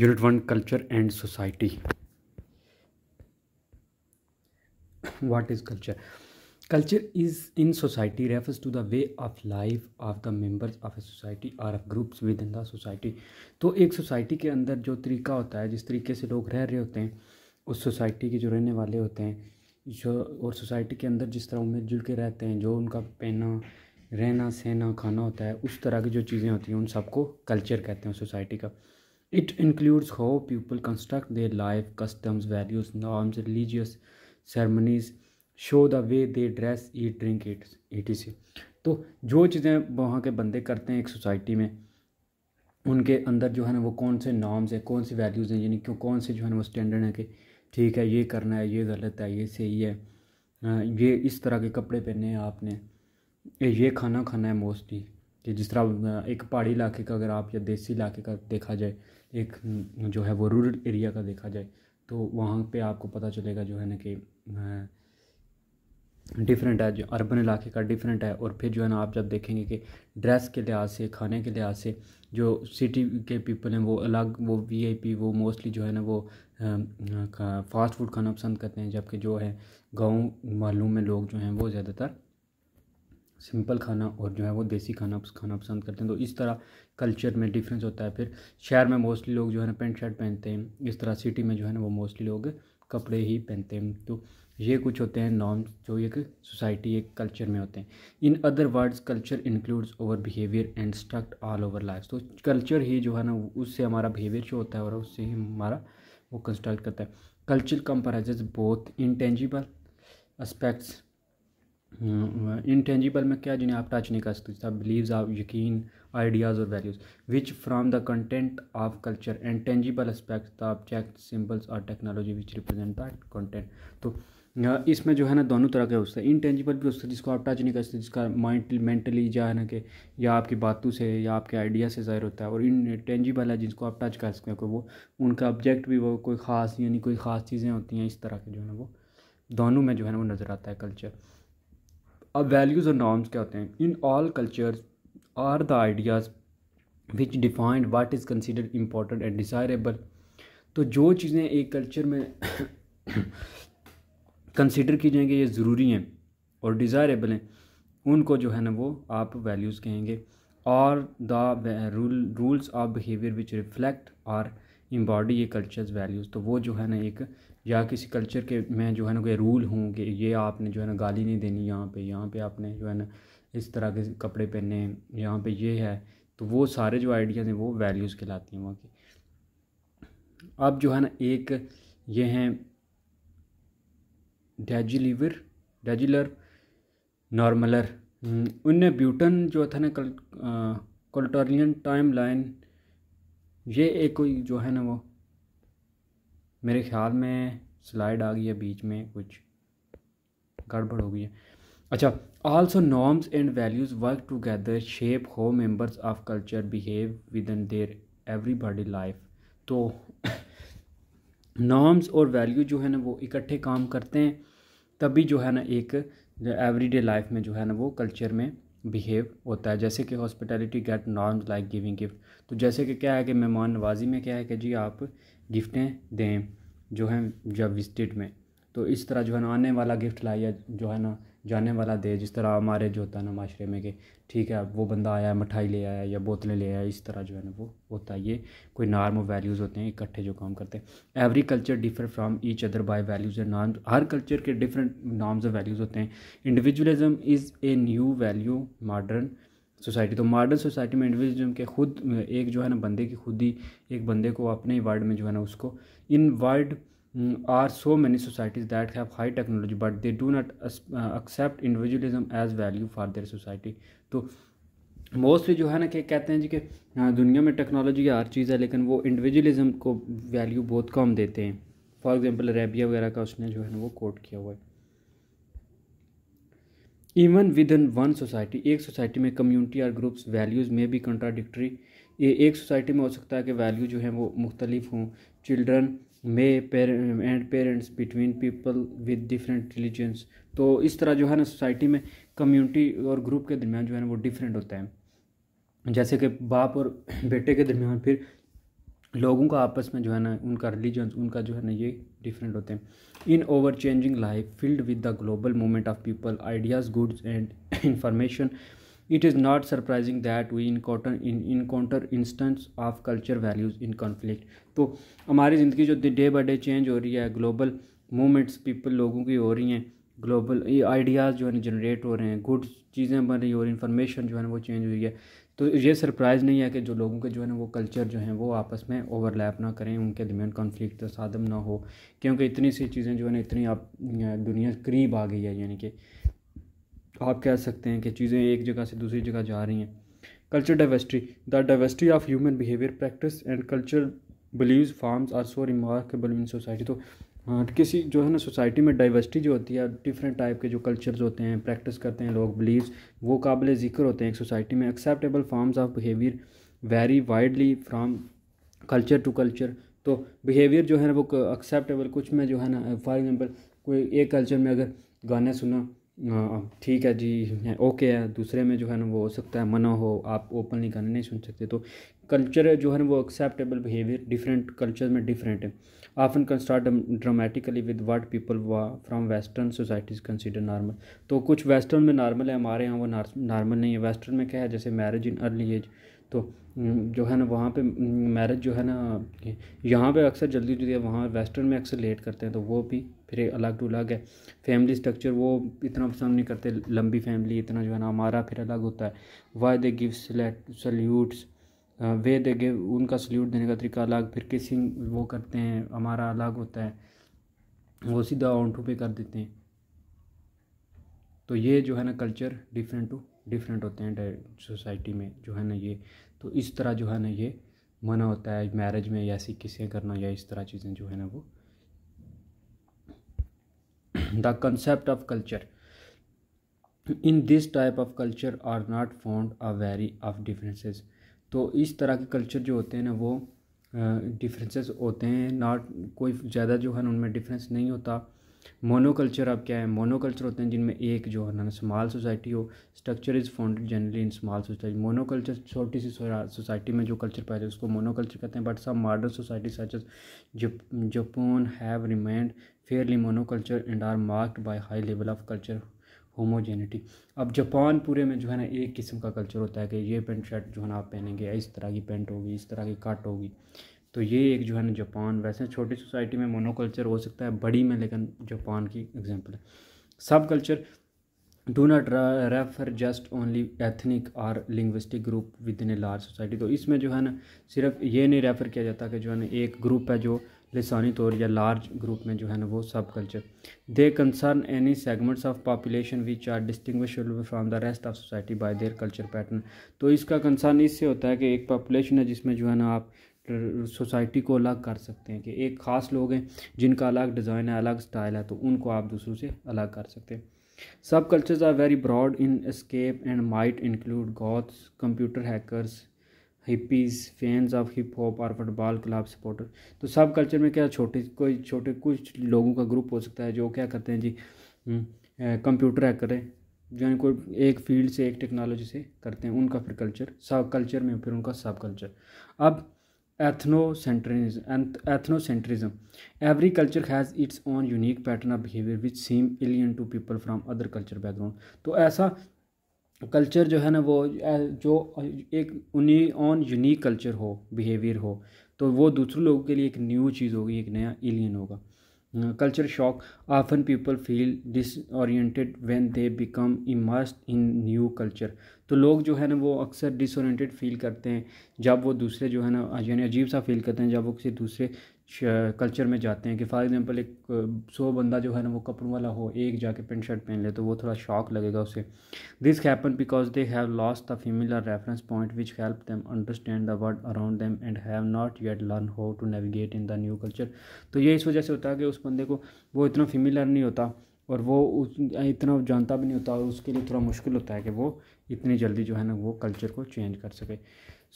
Unit one culture and society is culture culture is in society society to the way of life of the members of a society society or groups within the society तो एक society के अंदर जो तरीका होता है जिस तरीके से लोग रह रहे होते हैं उस सोसाइटी के जो रहने वाले होते हैं जो और सोसाइटी के अंदर जिस तरह उनमें जुड़ के रहते हैं जो उनका पहना रहना सहना खाना होता है उस तरह की जो चीज़ें होती हैं उन सबको कल्चर कहते हैं सोसाइटी का It includes how people construct their life, customs, values, norms, religious ceremonies, show the way they dress eat drink it it इसी तो जो चीज़ें वहाँ के बंदे करते हैं एक सोसाइटी में उनके अंदर जो है ना वो कौन से नॉर्म्स हैं कौन सी वैल्यूज़ हैं यानी क्यों कौन से जो है ना वो स्टैंडर्ड हैं कि ठीक है ये करना है ये गलत है ये सही है ये इस तरह के कपड़े पहने हैं आपने ये खाना खाना है मोस्टली कि जिस तरह एक पहाड़ी इलाके का अगर आप या देसी इलाके का देखा जाए एक जो है वो रूरल एरिया का देखा जाए तो वहाँ पे आपको पता चलेगा जो है ना कि डिफरेंट है जो अर्बन इलाके का डिफरेंट है और फिर जो है ना आप जब देखेंगे कि ड्रेस के लिहाज से खाने के लिहाज से जो सिटी के पीपल हैं वो अलग वो वीआईपी वो मोस्टली जो है ना वो फास्ट फूड खाना पसंद करते हैं जबकि जो है गांव वालों में लोग जो हैं वो ज़्यादातर सिंपल खाना और जो है वो देसी खाना खाना पसंद करते हैं तो इस तरह कल्चर में डिफरेंस होता है फिर शहर में मोस्टली लोग जो है ना पेंट शर्ट पहनते हैं इस तरह सिटी में जो है ना वो मोस्टली लोग कपड़े ही पहनते हैं तो ये कुछ होते हैं नॉर्म जो एक सोसाइटी एक कल्चर में होते हैं in other words culture includes over behaviour and struct all over life तो कल्चर ही जो है ना उससे हमारा बिहेवियर शो होता है और उससे ही हमारा वो कंस्ट्रक्ट करता है culture comprise both intangible aspects intangible हाँ, में क्या जिन्हें आप टच नहीं कर सकते था बिलीव्स आप यकीन आइडियाज़ और values which form the content of culture and tangible aspect object symbols और technology which represent that content तो हाँ, इसमें जो है ना दोनों तरह के हो सकते हैं इनटेंजिबल भी हो सकता है जिसको आप टच नहीं कर सकते जिसका माइंड मेंटली जो है ना कि या आपकी बातों से या आपके आइडिया से ज़ाहिर होता है और इनटेंजिबल है जिसको आप टच कर सकते हैं वो उनका ऑब्जेक्ट भी वो कोई ख़ास यानी कोई ख़ास चीज़ें होती हैं इस तरह के जो है ना वो दोनों में जो है ना वो नज़र आता है कल्चर अब वैल्यूज़ और नॉर्म्स क्या होते हैं in all cultures are the ideas which defined what is considered important and desirable तो जो चीज़ें एक कल्चर में कंसिडर की जाएंगी ये ज़रूरी हैं और डिज़ायरेबल हैं उनको जो है ना वो आप वैल्यूज़ कहेंगे और the rule rules of behaviour which reflect or embody ये कल्चर्स वैल्यूज़ तो वो जो है ना एक या किसी कल्चर के मैं जो है ना कोई रूल हूँ कि ये आपने जो है ना गाली नहीं देनी यहाँ पे यहाँ पे आपने जो है ना इस तरह के कपड़े पहने यहाँ पे ये है तो वो सारे जो आइडियाज़ हैं वो वैल्यूज़ कहलाती हैं वहाँ की अब जो है ना एक ये हैं डेजिलीवर डेजिलर नॉर्मलर उनने ब्यूटन जो था ना कल कल्टोरियन टाइम लाइन ये एक कोई जो है ना वो मेरे ख्याल में स्लाइड आ गई है बीच में कुछ गड़बड़ हो गई है अच्छा also norms and values work together shape how members of culture behave within their every body life तो नॉर्म्स और वैल्यू जो है ना वो इकट्ठे काम करते हैं तभी जो है ना एक एवरीडे लाइफ में जो है ना वो कल्चर में बिहेव होता है जैसे कि hospitality get norms like giving gift तो जैसे कि क्या है कि मेहमान नवाजी में क्या है कि जी आप गिफ्टें दें जो हैं जब विजिट में तो इस तरह जो है ना आने वाला गिफ्ट लाइए जो है ना जाने वाला दे जिस तरह हमारे जो होता है ना माशरे में कि ठीक है वो बंदा आया है मिठाई ले आया या बोतलें ले आया इस तरह जो है ना वो होता है ये कोई नॉर्म वैल्यूज़ होते हैं इकट्ठे जो काम करते हैं every culture differ from each other by values and norm हर कल्चर के डिफरेंट नॉर्म्स और वैल्यूज़ होते हैं individualism is a new value modern society तो मॉडर्न सोसाइटी में इंडिविजुअल के खुद एक जो है ना बंदे की खुद ही एक बंदे को अपने वर्ड में जो है ना उसको in word are so many societies that have high technology but they do not accept individualism as value for their society तो मोस्टली जो है ना कि कहते हैं जी कि हाँ, दुनिया में टेक्नोलॉजी हर चीज़ है लेकिन वो इंडिविजुअलिज्म को वैल्यू बहुत कम देते हैं फॉर एग्ज़ाम्पल अरेबिया वगैरह का उसने जो है ना वो कोट किया हुआ है even within one society एक सोसाइटी में कम्युनिटी और ग्रुप्स वैल्यूज़ में भी कंट्राडिक्टी ये एक सोसाइटी में हो सकता है कि वैल्यू जो है वो मुख्तलिफ हों children may and parents between people with different religions तो इस तरह जो है ना सोसाइटी में कम्युनिटी और ग्रुप के दरमियान जो है ना वो डिफरेंट होता है जैसे कि बाप और बेटे के दरमियान फिर लोगों का आपस में जो है ना उनका रिलीजन उनका जो है ना ये डिफरेंट होते हैं in over changing life field with the global movement of people ideas goods and information It is not surprising that we encounter in encounter instance of culture values in conflict. तो हमारी ज़िंदगी जो day by day change हो रही है global movements people लोगों की हो रही हैं ग्लोबल ये आइडियाज़ जो है जनरेट हो रहे हैं गुड चीज़ें बन रही और इन्फॉर्मेशन जो है वो चेंज हुई है तो ये सरप्राइज़ नहीं है कि जो लोगों के जो है ना वो कल्चर जो हैं वो आपस में ओवरलैप ना करें उनके दरमियान कॉन्फ्लिक्ट साधम ना हो क्योंकि इतनी सी चीज़ें जो है ना इतनी आप दुनिया करीब आ गई है यानी कि तो आप कह सकते हैं कि चीज़ें एक जगह से दूसरी जगह जा रही हैं culture diversity the diversity of human behaviour practice and culture believe forms are so remarkable in society तो हाँ किसी जो है ना सोसाइटी में डाइवर्सिटी जो होती है डिफरेंट टाइप के जो कल्चर्स होते हैं प्रैक्टिस करते हैं लोग बिलीव्स वो काबिल ज़िक्र होते हैं एक सोसाइटी में acceptable forms of behaviour vary widely from culture to culture तो बिहेवियर जो है ना वो एक्सेप्टेबल कुछ में जो है ना फॉर एग्ज़ाम्पल कोई एक कल्चर में अगर गाने सुना हाँ, हाँ, ठीक है जी ओके है दूसरे में जो है ना वो हो सकता है मना हो आप ओपनली गाने नहीं सुन सकते तो कल्चर जो है ना वो एक्सेप्टेबल बिहेवियर डिफरेंट कल्चर में डिफरेंट है often contrast dramatically with what people वा from western societies consider normal तो कुछ वेस्टर्न में नॉर्मल है हमारे यहाँ वो नॉर्मल नहीं है वेस्टर्न में क्या है जैसे मैरिज इन अर्ली एज तो जो है ना वहाँ पे मैरिज जो है ना यहाँ पे अक्सर जल्दी जल्दी है वहाँ वेस्टर्न में अक्सर लेट करते हैं तो वो भी फिर अलग टू अलग है फैमिली स्ट्रक्चर वो इतना पसंद नहीं करते लंबी फैमिली इतना जो है ना हमारा फिर अलग होता है why they give salutes way they give उनका सल्यूट देने का तरीका अलग फिर किसिंग वो करते हैं हमारा अलग होता है वो सीधा टू पे कर देते हैं तो ये जो है ना कल्चर डिफरेंट टू डिफरेंट होते हैं सोसाइटी में जो है ना ये तो इस तरह जो है ना ये मना होता है मैरिज में ऐसी किसें करना या इस तरह चीज़ें जो है ना वो the concept of culture in this type of culture are not found a very of differences तो इस तरह के कल्चर जो होते हैं ना वो डिफरेंसेस होते हैं नॉट कोई ज़्यादा जो है उनमें डिफरेंस नहीं होता मोनोकल्चर अब क्या है मोनोकल्चर होते हैं जिनमें एक जो है ना स्मॉल सोसाइटी हो structure is founded generally in small society monoculture छोटी सी सोसाइटी में जो कल्चर पाया जाए उसको मोनोकल्चर कहते हैं but some modern society such Japan have remained fairly monoculture and are marked by high level of culture homogeneity अब जापान पूरे में जो है ना एक किस्म का कल्चर होता है कि ये पेंट शर्ट जो है ना आप पहनेंगे इस तरह की पेंट होगी इस तरह की कट होगी तो ये एक जो है ना जापान वैसे छोटी सोसाइटी में मोनोकल्चर हो सकता है बड़ी में लेकिन जापान की एग्जांपल है subculture do not refer just only ethnic और linguistic group within a large society तो इसमें जो है ना सिर्फ ये नहीं रेफ़र किया जाता कि जो है ना एक ग्रुप है जो लसानी तौर या लार्ज ग्रुप में जो है ना वो subculture they concern any segments of population which are distinct from the rest of society by their culture pattern तो इसका कंसर्न इससे होता है कि एक पॉपुलेशन है जिसमें जो है ना आप सोसाइटी को अलग कर सकते हैं कि एक ख़ास लोग हैं जिनका अलग डिज़ाइन है अलग स्टाइल है तो उनको आप दूसरों से अलग कर सकते हैं subcultures are very broad in scope and might include goths computer hackers hippies fans of hip hop और फुटबॉल क्लब सपोर्टर तो सब कल्चर में क्या छोटे कोई छोटे कुछ लोगों का ग्रुप हो सकता है जो क्या करते हैं जी हम्म, कंप्यूटर हैकर है जो इनको एक फील्ड से एक टेक्नोलॉजी से करते हैं उनका फिर कल्चर सब कल्चर में फिर उनका सब कल्चर अब ethnocentrism ethnocentrism every culture has its own unique pattern of behavior which seem alien to people from other culture background तो ऐसा कल्चर जो है ना वो जो एक उन्हीं ऑन यूनिक कल्चर हो बिहेवियर हो तो वो दूसरे लोगों के लिए एक न्यू चीज़ होगी एक नया एलियन होगा culture shock often people feel dis disoriented when they become immersed in new culture तो लोग जो है ना वो अक्सर डिसऑरिएंटेड फील करते हैं जब वो दूसरे जो है ना यानी अजीब सा फील करते हैं जब वो किसी दूसरे कल्चर में जाते हैं कि फॉर एग्ज़ाम्पल एक सौ बंदा जो है ना वो कपड़ों वाला हो एक जाके पेंट शर्ट पहन ले तो वो थोड़ा शॉक लगेगा उसे this happen because they have loss the familiar reference point which help them understand the world around them and have not yet learn how to navigate in the new culture तो ये इस वजह से होता है कि उस बंदे को वो इतना फीमेलर नहीं होता और वो उस इतना जानता भी नहीं होता और उसके लिए थोड़ा मुश्किल होता है कि वो इतनी जल्दी जो है ना वो कल्चर को चेंज कर सके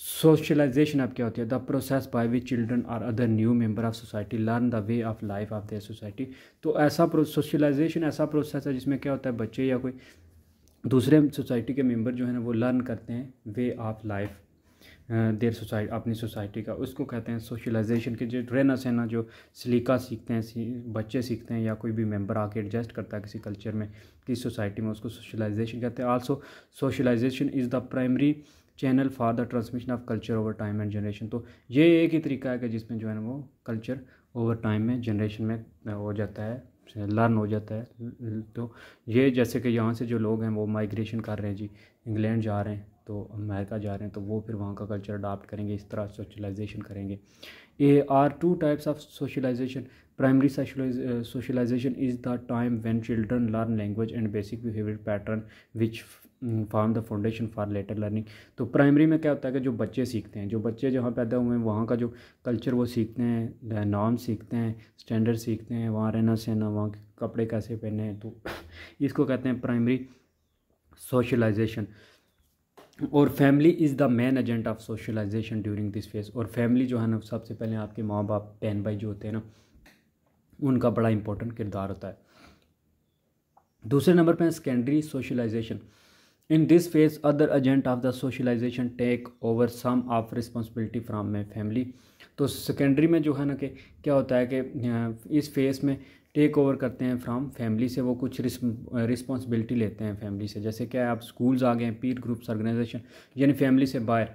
सोशलाइजेशन अब क्या होती है the process by which children or other new member of society learn the way of life of their society तो ऐसा सोशलाइजेशन ऐसा प्रोसेस है जिसमें क्या होता है बच्चे या कोई दूसरे सोसाइटी के मेंबर जो है ना वो लर्न करते हैं way of life their society अपनी सोसाइटी का उसको कहते हैं सोशलाइजेशन के जो रहना सहना जो सलीका सीखते हैं सी, बच्चे सीखते हैं या कोई भी मेंबर आके एडजस्ट करता है किसी कल्चर में किसी सोसाइटी में उसको सोशलाइजेशन कहते हैं also socialisation is the primary channel for the transmission of culture over time and generation तो ये एक ही तरीका है कि जिसमें जो है ना वो कल्चर ओवर टाइम में जनरेशन में हो जाता है लर्न हो जाता है तो ये जैसे कि यहाँ से जो लोग हैं वो माइग्रेशन कर रहे हैं जी इंग्लैंड जा रहे हैं तो अमेरिका जा रहे हैं तो वो फिर वहाँ का कल्चर अडाप्ट करेंगे इस तरह सोशलाइजेशन करेंगे a are two types of socialisation primary socialisation is the time when children learn language and basic behaviour pattern which form the foundation for later learning तो प्राइमरी में क्या होता है कि जो बच्चे सीखते हैं जो बच्चे जहाँ पैदा हुए हैं वहाँ का जो कल्चर वो सीखते हैं नॉर्म सीखते हैं स्टैंडर्ड सीखते हैं वहाँ रहना सहना वहाँ के कपड़े कैसे पहने हैं तो इसको कहते हैं प्राइमरी सोशलाइजेशन और family is the main agent of socialisation during this phase और फैमिली जो है ना सबसे पहले आपके माँ बाप बहन भाई जो होते हैं ना उनका बड़ा इंपॉर्टेंट किरदार होता है दूसरे नंबर पर secondary socialisation in this phase other agent of the socialisation take over some of responsibility from my family तो सेकेंडरी में जो है ना कि क्या होता है कि इस फेज़ में टेक ओवर करते हैं फ्राम फैमिली से वो कुछ रिस्पॉन्सिबिलिटी लेते हैं फैमिली से जैसे क्या है आप स्कूल्स आ गए हैं पीर ग्रुप्स ऑर्गेनाइजेशन यानी फैमिली से बाहर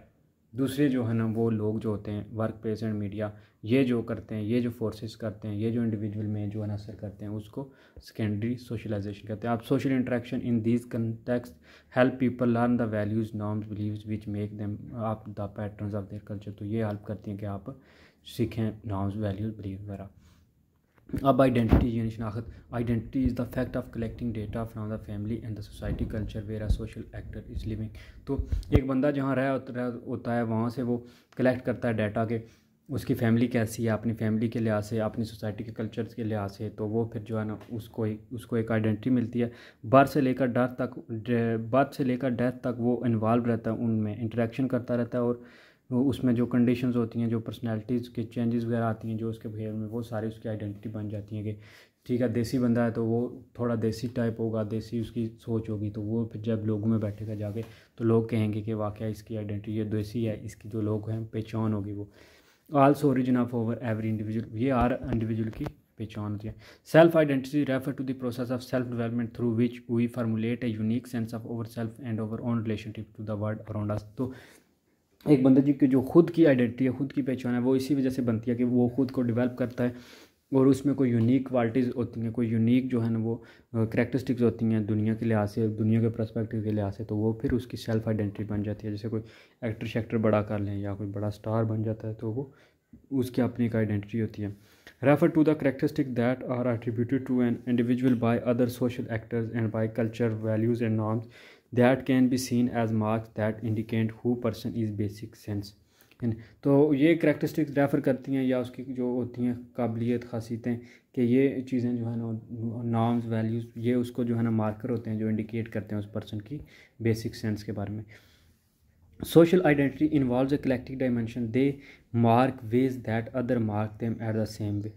दूसरे जो है ना वो लोग जो होते हैं वर्क प्लेस एंड मीडिया ये जो करते हैं ये जो फोर्सेस करते हैं ये जो इंडिविजुअल में जो है ना असर करते हैं उसको सेकेंडरी सोशलाइजेशन कहते हैं आप social interaction in this context help people learn the values norms believe which make them आप the pattern of their culture तो ये हेल्प करती हैं कि आप सीखें नॉर्म्स वैल्यूज़ बिलीव वगैरह अब आइडेंटिटी यानी शनाख्त identity is the fact of collecting data from the family and the society culture where a social actor is living तो एक बंदा जहाँ रह होता है वहाँ से वो कलेक्ट करता है डाटा के उसकी फैमिली कैसी है अपनी फैमिली के लिहाज से अपनी सोसाइटी के कल्चर के लिहाज से तो वो फिर जो है ना उसको एक उसको एक आइडेंटिटी मिलती है बर्थ से लेकर डेथ तक बर्थ से लेकर डेथ तक वो इन्वॉल्व रहता है उनमें इंटरेक्शन करता रहता है और उसमें जो कंडीशंस होती हैं जो पर्सनैलिटीज़ के चेंजेस वगैरह आती हैं जो उसके बिहेवियर में वो सारी उसकी आइडेंटिटी बन जाती है कि ठीक है देसी बंदा है तो वो थोड़ा देसी टाइप होगा देसी उसकी सोच होगी तो वो फिर जब लोगों में बैठेगा जाके तो लोग कहेंगे कि वाकई इसकी आइडेंटिटी ये देसी है इसकी जो लोग हैं पहचान होगी वो also origin of our every individual ये आर इंडिविजुअल की पहचान होती है self identity refer to the process of self development through which we formulate a unique sense of our self and our own relationship to the world around us तो एक बंदे जी की जो खुद की आइडेंटिटी है खुद की पहचान है वो इसी वजह से बनती है कि वो खुद को डेवलप करता है और उसमें कोई यूनिक क्वालिटीज़ होती हैं कोई यूनिक जो है ना वो करेक्टरिस्टिक्स होती हैं दुनिया के लिहाज से दुनिया के प्रस्पेक्टिव के लिहाज से तो वो फिर उसकी सेल्फ आइडेंटिटी बन जाती है जैसे कोई एक्टर शेक्टर बड़ा कर लें या कोई बड़ा स्टार बन जाता है तो वो उसकी अपनी एक आइडेंटिटी होती है refer to the characteristic that are attributed to an individual by other social actors and by culture values and norms that can be seen as marks that indicate who person is basic sense तो ये characteristics refer करती हैं या उसकी जो होती हैं काबिलियत खासियतें कि ये चीज़ें जो है ना नॉर्म्स वैल्यूज़ ये उसको जो है ना मार्कर होते हैं जो इंडिकेट करते हैं उस पर्सन की बेसिक सेंस के बारे में social identity involve a collective dimension they mark ways that other mark them at the same way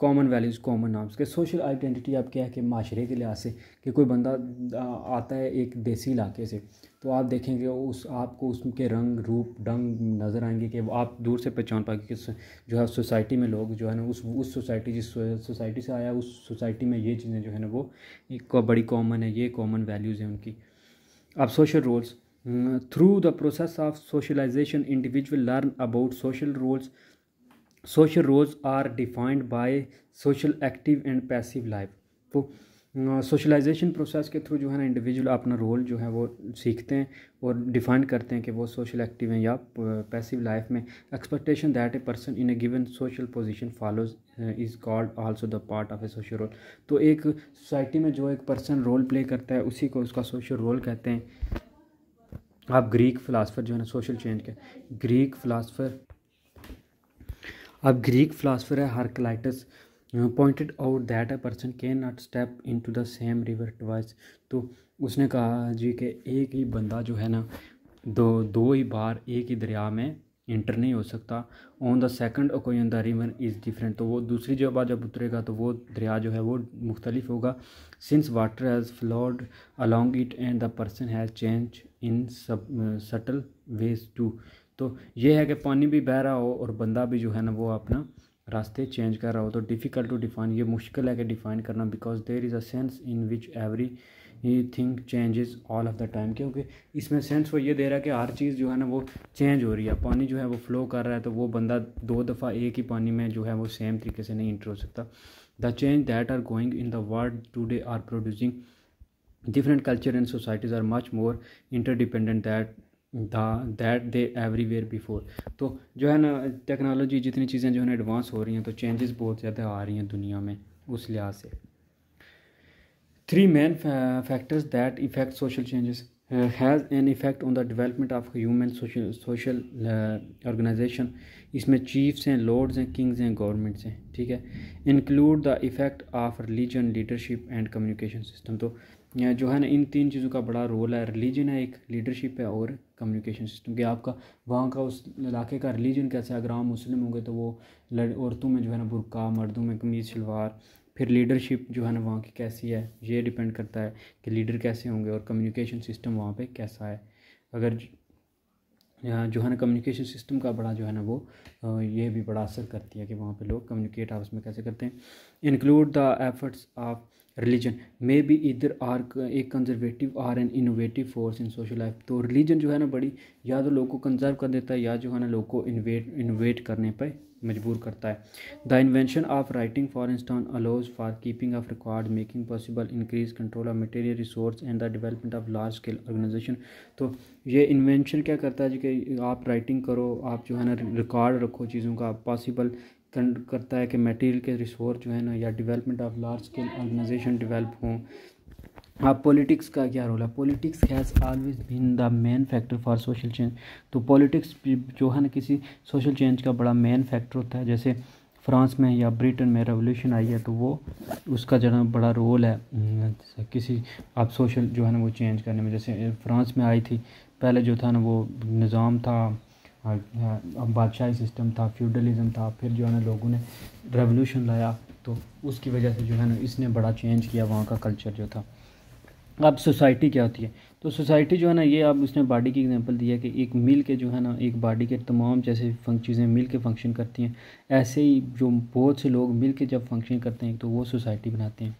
common values common norms के सोशल आइडेंटिटी आप क्या है कि माशरे के लिहाज से कि कोई बंदा आता है एक देसी इलाके से तो आप देखेंगे उस आपको उसके रंग रूप ढंग नज़र आएंगे कि आप दूर से पहचान पाएंगे कि जो है सोसाइटी में लोग जो है ना उस उस सोसाइटी जिस सोसाइटी से आया उस सोसाइटी में ये चीज़ें जो है ना वो एक बड़ी कॉमन है ये कॉमन वैल्यूज़ हैं उनकी अब social roles through the process of socialisation individual learn about social roles social roles are defined by social active and passive life तो सोशलाइजेशन प्रोसेस के थ्रू जो है ना इंडिविजुअल अपना रोल जो है वो सीखते हैं और डिफाइन करते हैं कि वो सोशल एक्टिव हैं या पैसिव लाइफ में expectation that a person in a given social position follows is called also the part of a social role तो एक सोसाइटी में जो एक पर्सन रोल प्ले करता है उसी को उसका सोशल रोल कहते हैं आप ग्रीक फ़िलासफ़र जो है ना सोशल चेंज के ग्रीक फ़िलासफ़र अब ग्रीक फिलासफर है Heraclitus pointed out that a person can not step into the same river twice तो उसने कहा जी कि एक ही बंदा जो है ना दो दो ही बार एक ही दरिया में इंटर नहीं हो सकता on the second occasion the river is different तो वो दूसरी जगह जब उतरेगा तो वो दरिया जो है वो मुख्तलिफ होगा since water has flowed along it and the person has change in some subtle ways to तो ये है कि पानी भी बह रहा हो और बंदा भी जो है ना वो अपना रास्ते चेंज कर रहा हो तो डिफ़िकल्ट टू डिफाइन ये मुश्किल है कि डिफ़ाइन करना because there is a sense in which everything changes all of the time क्योंकि इसमें सेंस वो ये दे रहा है कि हर चीज़ जो है ना वो चेंज हो रही है पानी जो है वो फ्लो कर रहा है तो वो बंदा दो दफ़ा एक ही पानी में जो है वो सेम तरीके से नहीं इंटर हो सकता the change that are going in the world today are producing culture and societies are much more interdependent that that they everywhere before तो जो है ना टेक्नोलॉजी जितनी चीज़ें जो है ना एडवांस हो रही हैं तो चेंजेस बहुत ज़्यादा आ रही हैं दुनिया में उस लिहाज से three main factors that effect social changes has an effect on the development of human social organisation इसमें चीफ्स हैं लॉर्ड्स हैं किंग्स हैं गवर्नमेंट्स हैं ठीक है include the effect of religion leadership and communication system तो uh, जो है ना इन तीन चीज़ों का बड़ा रोल है रिलीजन है एक लीडरशिप है और कम्युनिकेशन सिस्टम कि आपका वहाँ का उस इलाके का रिलीजन कैसे अगर आप मुस्लिम होंगे तो वो औरतों में जो है ना बुरका मर्दों में कमीज़ शलवार फिर लीडरशिप जो है ना वहाँ की कैसी है ये डिपेंड करता है कि लीडर कैसे होंगे और कम्युनिकेशन सिस्टम वहाँ पे कैसा है अगर जो है ना कम्युनिकेशन सिस्टम का बड़ा जो है ना वो ये भी बड़ा असर करती है कि वहाँ पे लोग कम्युनिकेट आपस में कैसे करते हैं include the efforts of religion may be either or a conservative or an innovative force in social life तो रिलीजन जो है ना बड़ी या तो लोगों को कंजर्व कर देता है या जो है ना लोगों को इनोवेट इनोवेट करने पर मजबूर करता है the invention of writing for instance allows for keeping of record making possible increase control of material resource and the development of large scale organisation तो ये इन्वेंशन क्या करता है जी कि आप राइटिंग करो आप जो है ना रिकॉर्ड रखो चीज़ों का पॉसिबल करता है कि मटेरियल के रिसोर्स जो है ना या development of large scale organisation develop हों अब पॉलिटिक्स का क्या रोल है politics has always been the main factor for social change तो पॉलिटिक्स जो है ना किसी सोशल चेंज का बड़ा मेन फैक्टर होता है जैसे फ्रांस में या ब्रिटेन में रेवोल्यूशन आई है तो वो उसका जो बड़ा रोल है हम्म, किसी आप सोशल जो है ना वो चेंज करने में जैसे फ्रांस में आई थी पहले जो था ना वो निज़ाम था बादशाही सिस्टम था फ्यूडलिज्म था फिर जो है ना लोगों ने रेवोल्यूशन लाया तो उसकी वजह से जो है ना इसने बड़ा चेंज किया वहाँ का कल्चर जो था अब सोसाइटी क्या होती है तो सोसाइटी जो है ना ये अब उसने बॉडी की एग्जांपल दी है कि एक मिल के जो है ना एक बॉडी के तमाम जैसे चीज़ें मिल के फंक्शन करती हैं ऐसे ही जो बहुत से लोग मिल के जब फंक्शन करते हैं तो वो सोसाइटी बनाते हैं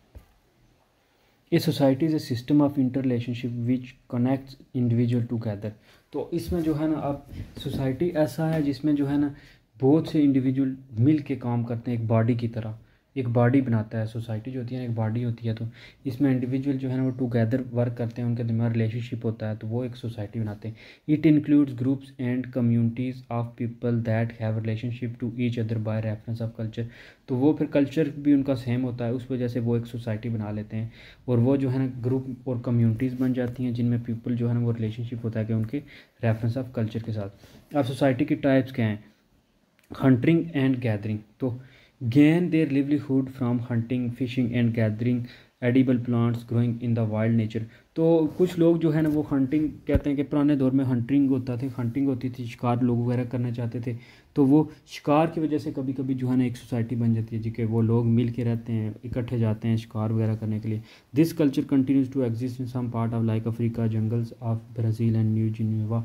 a society is a system of interrelationship which connects individual together तो इसमें जो है ना आप सोसाइटी ऐसा है जिसमें जो है ना बहुत से इंडिविजुअल मिल के काम करते हैं एक बॉडी की तरह एक बॉडी बनाता है सोसाइटी जो होती है एक बॉडी होती है तो इसमें इंडिविजुअल जो है ना वो टुगेदर वर्क करते हैं उनके दिमाग रिलेशनशिप होता है तो वो एक सोसाइटी बनाते हैं it includes groups and communities of people that have relationship to each other by reference of culture तो वो फिर कल्चर भी उनका सेम होता है उस वजह से वो एक सोसाइटी बना लेते हैं और वो जो है ना ग्रुप और कम्युनिटीज़ बन जाती हैं जिनमें पीपल जो है ना वो रिलेशनशिप होता है कि उनके रेफरेंस ऑफ कल्चर के साथ अब सोसाइटी के टाइप्स क्या हैं हंटरिंग एंड गैदरिंग तो gain their livelihood from hunting fishing and gathering edible plants growing in the wild nature तो कुछ लोग जो है ना वो हंटिंग कहते हैं कि पुराने दौर में हंटिंग होता थे हंटिंग होती थी शिकार लोग वगैरह करना चाहते थे तो वो शिकार की वजह से कभी कभी जो है ना एक सोसाइटी बन जाती है जी के वो लोग मिल के रहते हैं इकट्ठे जाते हैं शिकार वगैरह करने के लिए this culture continues to exist in some part of like Africa jungles of Brazil and New Guinea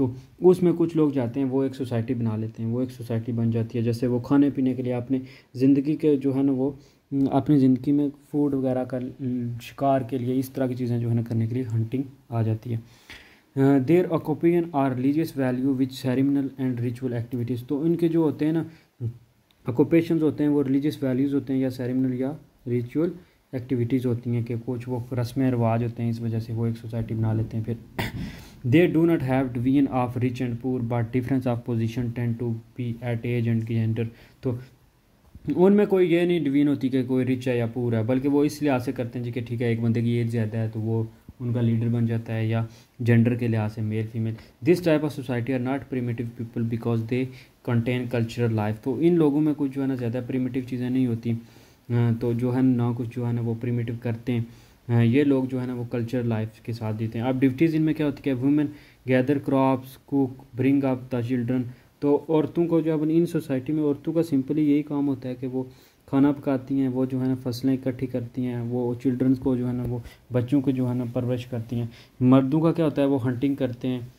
तो उसमें कुछ लोग जाते हैं वो एक सोसाइटी बना लेते हैं वो एक सोसाइटी बन जाती है जैसे वो खाने पीने के लिए अपने ज़िंदगी के जो है ना वो अपनी ज़िंदगी में फूड वगैरह का शिकार के लिए इस तरह की चीज़ें जो है ना करने के लिए हंटिंग आ जाती है their occupation are religious value which ceremonial and ritual activities तो इनके जो होते हैं ना ऑकोपेशन होते हैं वो रिलीजियस वैल्यूज़ होते हैं या सेरिमिनल या रिचुअल एक्टिविटीज़ होती हैं कि कुछ वो रस्में रिवाज होते हैं इस वजह से वो एक सोसाइटी बना लेते हैं फिर they do not have division of rich and poor but difference of position tend to be at age and gender तो उनमें कोई ये नहीं डिवीन होती कि कोई रिच है या पुअर है बल्कि वो इस लिहाज से करते हैं जी कि ठीक है एक बंदे की एज ज़्यादा है तो वो उनका लीडर बन जाता है या जेंडर के लिहाज से male female this type of society are not primitive people because they contain cultural life तो इन लोगों में कुछ जो है ना ज़्यादा प्रीमेटिव चीज़ें नहीं होती तो जो है ना कुछ जो है ना वो प्रीमेटिव करते हैं ये लोग जो है ना वो कल्चर लाइफ के साथ जीते हैं अब ड्यूटीज़ इनमें क्या होती है women gather crops cook bring up the children तो औरतों को जो अपनी इन सोसाइटी में औरतों का सिंपली यही काम होता है कि वो खाना पकाती हैं वो जो है ना फसलें इकट्ठी करती हैं वो चिल्ड्रन को जो है ना वो बच्चों को जो है ना परवरिश करती हैं मर्दों का क्या होता है वो हंटिंग करते हैं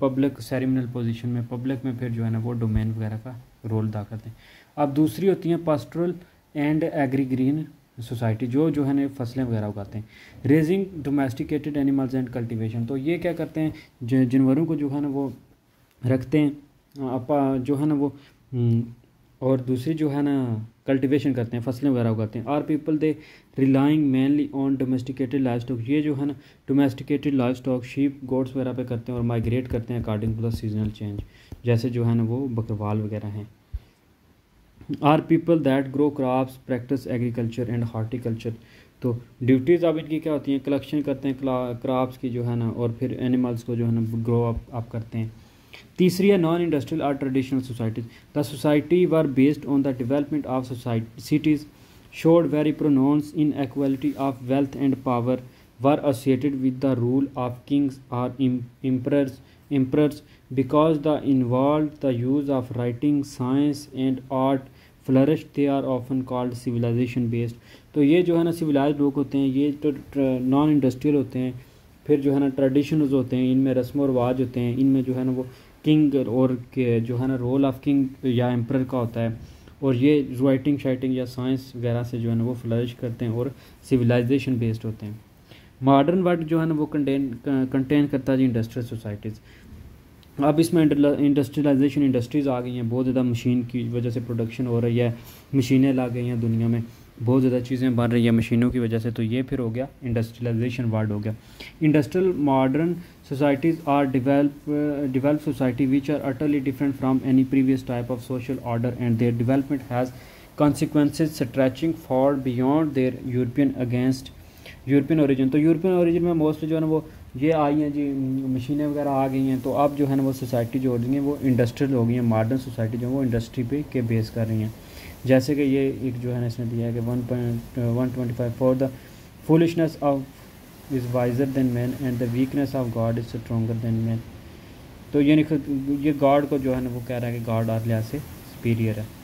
पब्लिक सेरिमिनल पोजीशन में पब्लिक में फिर जो है ना वो डोमेन वगैरह का रोल अदा करते हैं अब दूसरी होती हैं pastoral and agrarian society जो जो है ना फसलें वगैरह उगाते हैं raising domesticated animals and cultivation तो ये क्या करते हैं जानवरों को जो है ना वो रखते हैं आप जो है ना वो हम्म, और दूसरी जो है ना कल्टीवेशन करते हैं फसलें वगैरह उगाते हैं are people they relying mainly on domesticated livestock ये जो है ना domesticated livestock sheep goats वगैरह पे करते हैं और माइग्रेट करते हैं according to the seasonal change जैसे जो है ना वो बकरवाल वगैरह हैं are people that grow crops practice agriculture and horticulture तो ड्यूटीज़ अब इनकी क्या होती हैं कलेक्शन करते हैं क्राप्स की जो है ना और फिर एनिमल्स को जो है ना ग्रो अप आप करते हैं तीसरी है non industrial or traditional societies the society were based on the development of society cities very pronounce inequality of wealth and power were associated with the rule of kings or emperors emperors because the involve the use of writing science and art flourish they are often called civilisation based तो ये जो है ना civilised लोग होते हैं ये तो नॉन इंडस्ट्रियल होते हैं फिर जो है ना ट्रेडिशनल होते हैं इनमें रस्म और रवाज होते हैं इनमें जो है ना वो किंग और जो है ना रोल ऑफ किंग या एम्प्रर का होता है और ये राइटिंग शाइटिंग या साइंस वगैरह से जो है ना वो फ्लरिश करते हैं और सिविलाइजेशन बेस्ड होते हैं मॉडर्न वर्ल्ड जो है ना वो कंटेन कंटेन करता है जी इंडस्ट्रियल सोसाइटीज़ अब इसमें इंडस्ट्रियलाइजेशन इंडस्ट्रीज़ आ गई हैं बहुत ज़्यादा मशीन की वजह से प्रोडक्शन हो रही है मशीनें ला गई हैं दुनिया में बहुत ज़्यादा चीज़ें बन रही हैं मशीनों की वजह से तो ये फिर हो गया इंडस्ट्रियलाइजेशन वर्ड हो गया industrial modern societies are develop develop society which are utterly different from any previous type of social order and their development has consequence stretching far beyond their European against European origin तो European origin में mostly जो है ना वो ये आई हैं जी मशीनें वगैरह आ गई हैं तो अब जो है ना वो सोसाइटी जो हो रही है वो इंडस्ट्रियल हो गई हैं मॉडर्न सोसाइटी जो है वो इंडस्ट्री पे के बेस कर रही हैं जैसे कि ये एक जो है ना इसने दिया है कि one point one twenty five for the foolishness of is wiser than man and the weakness of God is stronger than man तो ये ये गॉड को जो है ना वो कह रहा है कि गॉड आर लिहाज से सुपीरियर है